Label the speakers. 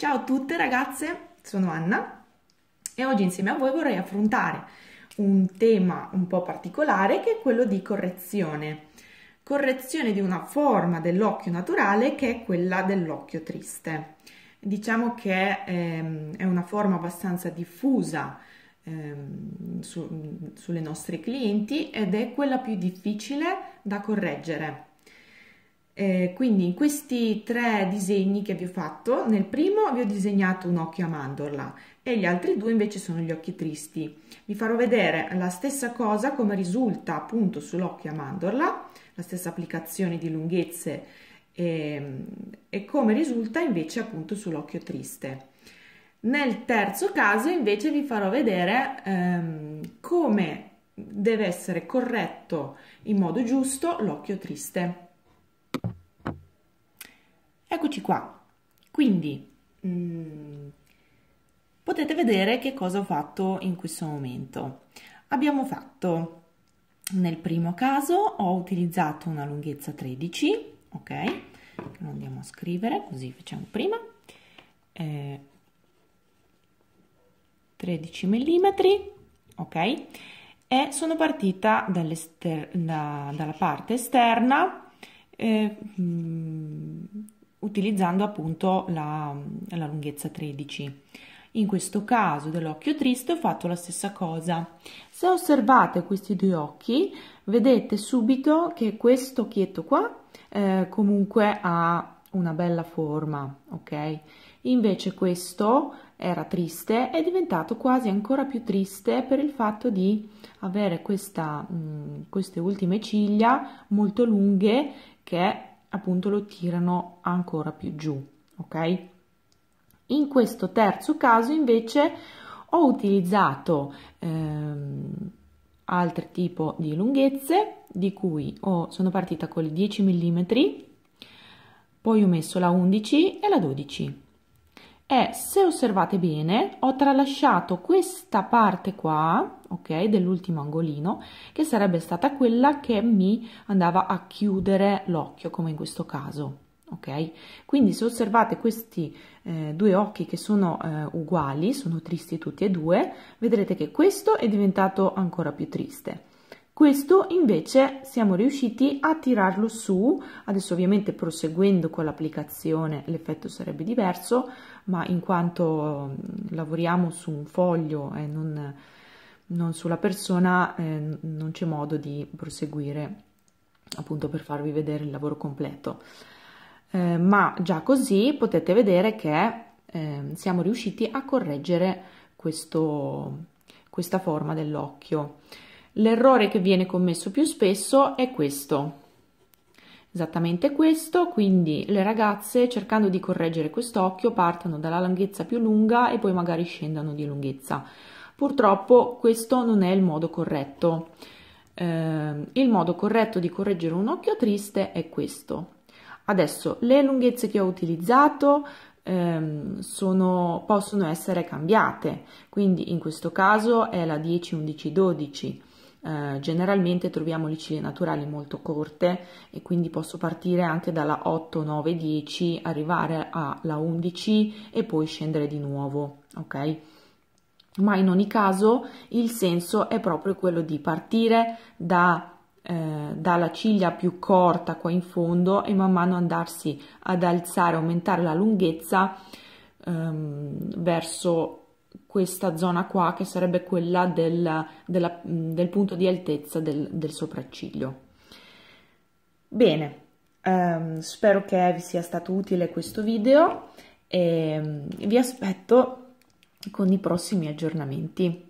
Speaker 1: Ciao a tutte ragazze, sono Anna e oggi insieme a voi vorrei affrontare un tema un po' particolare che è quello di correzione. Correzione di una forma dell'occhio naturale che è quella dell'occhio triste. Diciamo che ehm, è una forma abbastanza diffusa ehm, su, sulle nostre clienti ed è quella più difficile da correggere eh, quindi in questi tre disegni che vi ho fatto, nel primo vi ho disegnato un occhio a mandorla e gli altri due invece sono gli occhi tristi. Vi farò vedere la stessa cosa come risulta appunto sull'occhio a mandorla, la stessa applicazione di lunghezze e, ehm, e come risulta invece appunto sull'occhio triste. Nel terzo caso invece vi farò vedere ehm, come deve essere corretto in modo giusto l'occhio triste. Eccoci qua. Quindi mh, mm, potete vedere che cosa ho fatto in questo momento. Abbiamo fatto nel primo caso ho utilizzato una lunghezza 13, ok? Lo andiamo a scrivere così facciamo prima. Eh, 13 mm, ok? E sono partita da, dalla parte esterna eh, mh, mm, utilizzando appunto la, la lunghezza 13. In questo caso dell'occhio triste ho fatto la stessa cosa. Se osservate questi due occhi, vedete subito che questo occhietto qua eh, comunque ha una bella forma, ok? Invece questo era triste, è diventato quasi ancora più triste per il fatto di avere questa, mh, mm, queste ultime ciglia molto lunghe che appunto lo tirano ancora più giù, ok? In questo terzo caso invece ho utilizzato ehm, altri tipi di lunghezze, di cui ho, sono partita con le 10 mm, poi ho messo la 11 e la 12. E se osservate bene, ho tralasciato questa parte qua, ok, dell'ultimo angolino, che sarebbe stata quella che mi andava a chiudere l'occhio, come in questo caso. Ok, quindi se osservate questi eh, due occhi che sono eh, uguali, sono tristi tutti e due, vedrete che questo è diventato ancora più triste. Questo invece siamo riusciti a tirarlo su, adesso ovviamente proseguendo con l'applicazione l'effetto sarebbe diverso, ma in quanto mm, lavoriamo su un foglio e non non sulla persona eh, non c'è modo di proseguire appunto per farvi vedere il lavoro completo eh, ma già così potete vedere che eh, siamo riusciti a correggere questo, questa forma dell'occhio l'errore che viene commesso più spesso è questo esattamente questo quindi le ragazze cercando di correggere quest'occhio partono dalla lunghezza più lunga e poi magari scendono di lunghezza Purtroppo questo non è il modo corretto. Eh, il modo corretto di correggere un occhio triste è questo. Adesso le lunghezze che ho utilizzato ehm, sono, possono essere cambiate, quindi in questo caso è la 10, 11, 12. Eh, generalmente troviamo le ciglia naturali molto corte e quindi posso partire anche dalla 8, 9, 10, arrivare alla 11 e poi scendere di nuovo, ok? ma in ogni caso il senso è proprio quello di partire da, eh, dalla ciglia più corta qua in fondo e man mano andarsi ad alzare, aumentare la lunghezza ehm, verso questa zona qua che sarebbe quella del, della, mm, del punto di altezza del, del sopracciglio. Bene, ehm, spero che vi sia stato utile questo video e mm, vi aspetto con i prossimi aggiornamenti.